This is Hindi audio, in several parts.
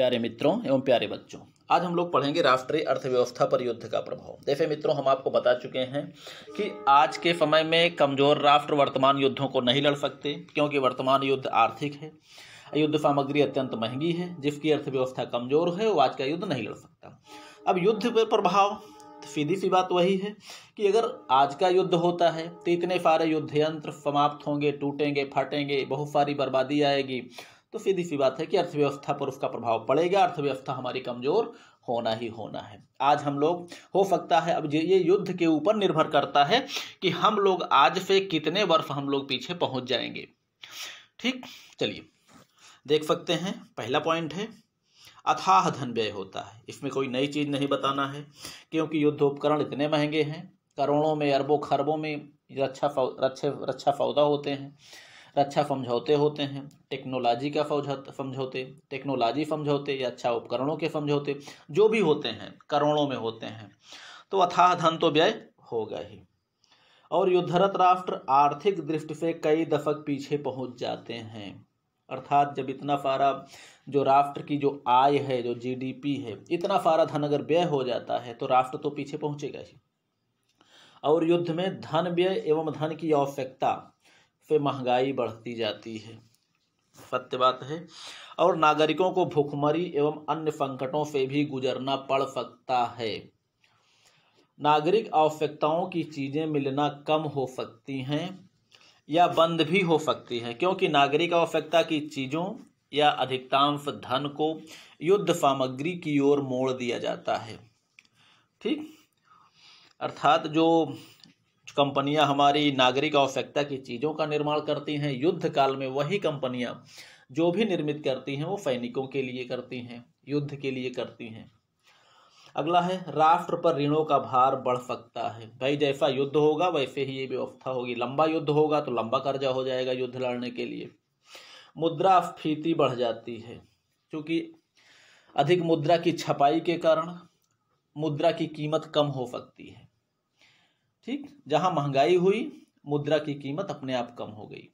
प्यारे मित्रों एवं प्यारे बच्चों आज हम लोग पढ़ेंगे राष्ट्रीय अर्थव्यवस्था पर युद्ध का प्रभाव जैसे मित्रों हम आपको बता चुके हैं कि आज के समय में कमज़ोर राष्ट्र वर्तमान युद्धों को नहीं लड़ सकते क्योंकि वर्तमान युद्ध आर्थिक है युद्ध सामग्री अत्यंत महंगी है जिसकी अर्थव्यवस्था कमज़ोर है वो आज का युद्ध नहीं लड़ सकता अब युद्ध पर प्रभाव तो सीधी सी बात वही है कि अगर आज का युद्ध होता है तो इतने सारे युद्ध यंत्र समाप्त होंगे टूटेंगे फटेंगे बहुत सारी बर्बादी आएगी तो सीधी सी बात है कि अर्थव्यवस्था पर उसका प्रभाव पड़ेगा अर्थव्यवस्था हमारी कमज़ोर होना ही होना है आज हम लोग हो सकता है अब ये युद्ध के ऊपर निर्भर करता है कि हम लोग आज से कितने वर्ष हम लोग पीछे पहुंच जाएंगे ठीक चलिए देख सकते हैं पहला पॉइंट है अथाह धन व्यय होता है इसमें कोई नई चीज़ नहीं बताना है क्योंकि युद्ध उपकरण इतने महंगे हैं करोड़ों में अरबों खरबों में रक्षा रक्षा सौदा होते हैं रक्षा समझौते होते हैं टेक्नोलॉजी का समझौते टेक्नोलॉजी समझौते या अच्छा उपकरणों के समझौते जो भी होते हैं करोड़ों में होते हैं तो अथाह धन तो व्यय होगा ही और युद्धरत राष्ट्र आर्थिक दृष्टि से कई दशक पीछे पहुंच जाते हैं अर्थात जब इतना सारा जो राष्ट्र की जो आय है जो जीडीपी है इतना सारा धन अगर व्यय हो जाता है तो राष्ट्र तो पीछे पहुंचेगा ही और युद्ध में धन व्यय एवं धन की आवश्यकता पे महंगाई बढ़ती जाती है सत्य बात है और नागरिकों को भुखमरी एवं अन्य संकटों से भी गुजरना पड़ सकता है नागरिक आवश्यकताओं की चीज़ें मिलना कम हो सकती हैं या बंद भी हो सकती हैं क्योंकि नागरिक आवश्यकता की चीज़ों या अधिकतांश धन को युद्ध सामग्री की ओर मोड़ दिया जाता है ठीक अर्थात जो कंपनियां हमारी नागरिक आवश्यकता की चीज़ों का निर्माण करती हैं युद्ध काल में वही कंपनियां जो भी निर्मित करती हैं वो सैनिकों के लिए करती हैं युद्ध के लिए करती हैं अगला है राष्ट्र पर ऋणों का भार बढ़ सकता है भाई जैसा युद्ध होगा वैसे ही ये व्यवस्था होगी लंबा युद्ध होगा तो लंबा कर्जा हो जाएगा युद्ध लड़ने के लिए मुद्रा स्फीति बढ़ जाती है क्योंकि अधिक मुद्रा की छपाई के कारण मुद्रा की कीमत कम हो सकती है ठीक जहां महंगाई हुई मुद्रा की कीमत अपने आप कम हो गई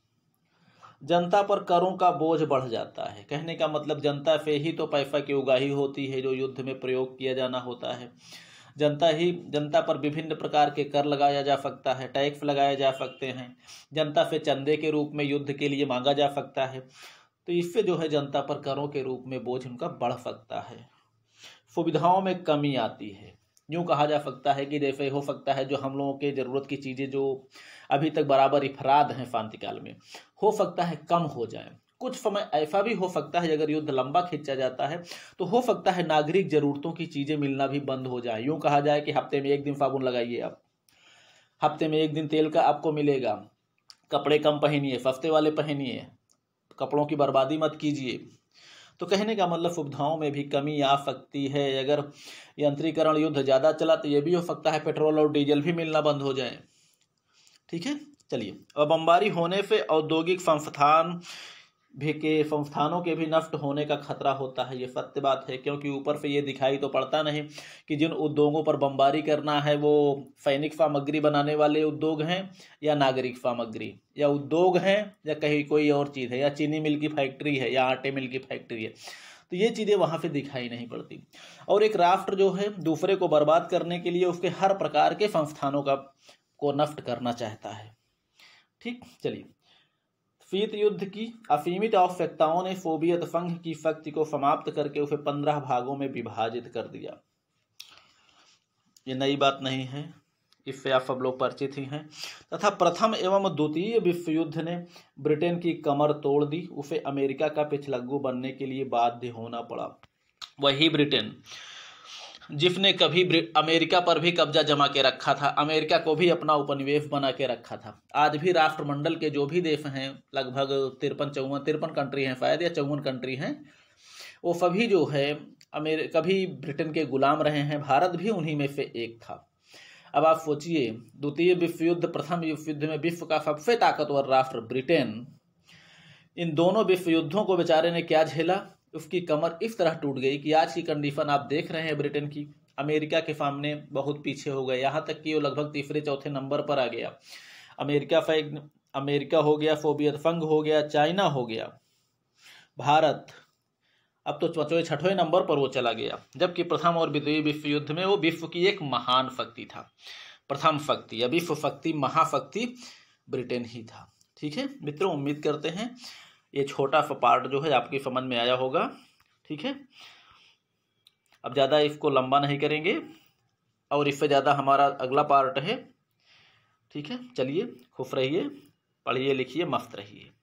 जनता पर करों का बोझ बढ़ जाता है कहने का मतलब जनता से ही तो पैसा की उगाही होती है जो युद्ध में प्रयोग किया जाना होता है जनता ही जनता पर विभिन्न प्रकार के कर लगाया जा सकता है टैक्स लगाए जा सकते हैं जनता से चंदे के रूप में युद्ध के लिए मांगा जा सकता है तो इससे जो है जनता पर करों के रूप में बोझ उनका बढ़ सकता है सुविधाओं में कमी आती है यूँ कहा जा सकता है कि जैसे हो सकता है जो हम लोगों के ज़रूरत की चीज़ें जो अभी तक बराबर इफराद हैं शांतिकाल में हो सकता है कम हो जाए कुछ समय ऐसा भी हो सकता है अगर युद्ध लंबा खींचा जाता है तो हो सकता है नागरिक जरूरतों की चीज़ें मिलना भी बंद हो जाए यूँ कहा जाए कि हफ्ते में एक दिन साबुन लगाइए आप हफ्ते में एक दिन तेल का आपको मिलेगा कपड़े कम पहनिए सस्ते वाले पहनिए कपड़ों की बर्बादी मत कीजिए तो कहने का मतलब सुविधाओं में भी कमी आ सकती है अगर यंत्रीकरण युद्ध ज़्यादा चला तो ये भी हो सकता है पेट्रोल और डीजल भी मिलना बंद हो जाए ठीक है चलिए और बमबारी होने से औद्योगिक संस्थान भी के संस्थानों के भी नष्ट होने का खतरा होता है ये सत्य बात है क्योंकि ऊपर से ये दिखाई तो पड़ता नहीं कि जिन उद्योगों पर बमबारी करना है वो सैनिक सामग्री बनाने वाले उद्योग हैं या नागरिक सामग्री या उद्योग हैं या कहीं कोई और चीज़ है या चीनी मिल की फैक्ट्री है या आटे मिल की फैक्ट्री है तो ये चीज़ें वहाँ से दिखाई नहीं पड़ती और एक राष्ट्र जो है दूसरे को बर्बाद करने के लिए उसके हर प्रकार के संस्थानों का को नष्ट करना चाहता है ठीक चलिए शीत युद्ध की असीमित आवश्यकताओं ने सोवियत संघ की शक्ति को समाप्त करके उसे पंद्रह भागों में विभाजित कर दिया ये नई बात नहीं है इससे आप सब लोग परिचित ही हैं तथा प्रथम एवं द्वितीय विश्व युद्ध ने ब्रिटेन की कमर तोड़ दी उसे अमेरिका का पिछलग्गू बनने के लिए बाध्य होना पड़ा वही ब्रिटेन जिसने कभी अमेरिका पर भी कब्जा जमा के रखा था अमेरिका को भी अपना उपनिवेश बना के रखा था आज भी राष्ट्रमंडल के जो भी देश हैं लगभग तिरपन चौवन तिरपन कंट्री हैं शायद या चौवन कंट्री हैं वो सभी जो है अमेर कभी ब्रिटेन के गुलाम रहे हैं भारत भी उन्हीं में से एक था अब आप सोचिए द्वितीय विश्व युद्ध प्रथम विश्व युद्ध में विश्व का सबसे ताकतवर राष्ट्र ब्रिटेन इन दोनों विश्व युद्धों को बेचारे ने क्या झेला उसकी कमर इस तरह टूट गई कि आज की कंडीशन आप देख रहे हैं ब्रिटेन की अमेरिका के सामने बहुत पीछे हो गए यहाँ तक कि वो लगभग तीसरे चौथे नंबर पर आ गया अमेरिका फैग अमेरिका हो गया सोवियत फंग हो गया चाइना हो गया भारत अब तो पाँचवें छठवें नंबर पर वो चला गया जबकि प्रथम और द्वितीय विश्व युद्ध में वो विश्व की एक महान शक्ति था प्रथम शक्ति या विश्व शक्ति महाशक्ति ब्रिटेन ही था ठीक है मित्रों उम्मीद करते हैं ये छोटा सा पार्ट जो है आपकी समझ में आया होगा ठीक है अब ज़्यादा इसको लंबा नहीं करेंगे और इससे ज़्यादा हमारा अगला पार्ट है ठीक है चलिए खुश रहिए पढ़िए लिखिए मस्त रहिए